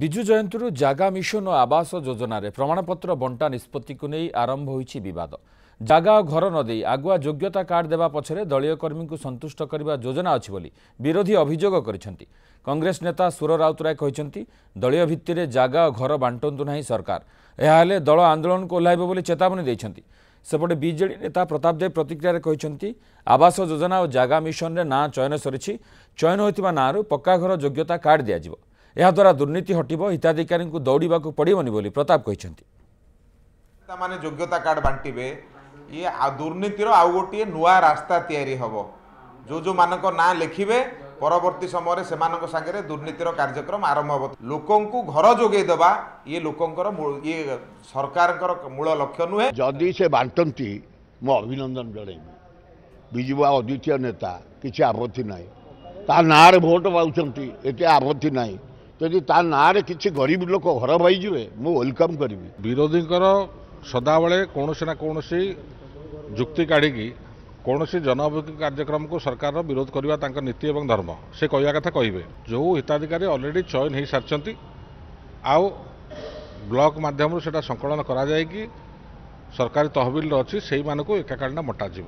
ବିଜୁ ଜୟନ୍ତୀରୁ ଜାଗା ମିଶନ ଓ ଆବାସ ଯୋଜନାରେ ପ୍ରମାଣପତ୍ର ବଣ୍ଟା ନିଷ୍ପତ୍ତିକୁ ନେଇ ଆରମ୍ଭ ହୋଇଛି ବିବାଦ ଜାଗା ଓ ଘର ନ ଦେଇ ଆଗୁଆ ଯୋଗ୍ୟତା କାର୍ଡ଼ ଦେବା ପଛରେ ଦଳୀୟ କର୍ମୀଙ୍କୁ ସନ୍ତୁଷ୍ଟ କରିବା ଯୋଜନା ଅଛି ବୋଲି ବିରୋଧୀ ଅଭିଯୋଗ କରିଛନ୍ତି କଂଗ୍ରେସ ନେତା ସୁର ରାଉତରାୟ କହିଛନ୍ତି ଦଳୀୟ ଭିତ୍ତିରେ ଜାଗା ଓ ଘର ବାଣ୍ଟନ୍ତୁ ନାହିଁ ସରକାର ଏହା ହେଲେ ଦଳ ଆନ୍ଦୋଳନକୁ ଓହ୍ଲାଇବ ବୋଲି ଚେତାବନୀ ଦେଇଛନ୍ତି ସେପଟେ ବିଜେଡି ନେତା ପ୍ରତାପ ଦେବ ପ୍ରତିକ୍ରିୟାରେ କହିଛନ୍ତି ଆବାସ ଯୋଜନା ଓ ଜାଗା ମିଶନରେ ନାଁ ଚୟନ ସରିଛି ଚୟନ ହୋଇଥିବା ନାଁରୁ ପକ୍କାଘର ଯୋଗ୍ୟତା କାର୍ଡ଼ ଦିଆଯିବ ଏହାଦ୍ୱାରା ଦୁର୍ନୀତି ହଟିବ ହିତାଧିକାରୀଙ୍କୁ ଦୌଡ଼ିବାକୁ ପଡ଼ିବନି ବୋଲି ପ୍ରତାପ କହିଛନ୍ତି ନେତାମାନେ ଯୋଗ୍ୟତା କାର୍ଡ଼ ବାଣ୍ଟିବେ ଇଏ ଦୁର୍ନୀତିର ଆଉ ଗୋଟିଏ ନୂଆ ରାସ୍ତା ତିଆରି ହେବ ଯେଉଁ ଯେଉଁମାନଙ୍କ ନାଁ ଲେଖିବେ ପରବର୍ତ୍ତୀ ସମୟରେ ସେମାନଙ୍କ ସାଙ୍ଗରେ ଦୁର୍ନୀତିର କାର୍ଯ୍ୟକ୍ରମ ଆରମ୍ଭ ହେବ ଲୋକଙ୍କୁ ଘର ଯୋଗାଇ ଦେବା ଇଏ ଲୋକଙ୍କର ଇଏ ସରକାରଙ୍କର ମୂଳ ଲକ୍ଷ୍ୟ ନୁହେଁ ଯଦି ସେ ବାଣ୍ଟନ୍ତି ମୁଁ ଅଭିନନ୍ଦନ ଜଣାଇବି ବିଜୁ ଅଦ୍ୱିତୀୟ ନେତା କିଛି ଆପତ୍ତି ନାହିଁ ତା ନାଁରେ ଭୋଟ୍ ପାଉଛନ୍ତି ଏତେ ଆପତ୍ତି ନାହିଁ ଯଦି ତା ନାଁରେ କିଛି ଗରିବ ଲୋକ ଘର ପାଇଯିବେ ମୁଁ ୱେଲକମ୍ କରିବି ବିରୋଧୀଙ୍କର ସଦାବେଳେ କୌଣସି ନା କୌଣସି ଯୁକ୍ତି କାଢ଼ିକି କୌଣସି ଜନଅଭିମୁଖୀ କାର୍ଯ୍ୟକ୍ରମକୁ ସରକାରର ବିରୋଧ କରିବା ତାଙ୍କ ନୀତି ଏବଂ ଧର୍ମ ସେ କହିବା କଥା କହିବେ ଯେଉଁ ହିତାଧିକାରୀ ଅଲରେଡ଼ି ଚୟନ ହୋଇସାରିଛନ୍ତି ଆଉ ବ୍ଲକ୍ ମାଧ୍ୟମରୁ ସେଇଟା ସଂକଳନ କରାଯାଇକି ସରକାରୀ ତହବିଲରେ ଅଛି ସେଇମାନଙ୍କୁ ଏକାକାଳୀନ ମଟାଯିବ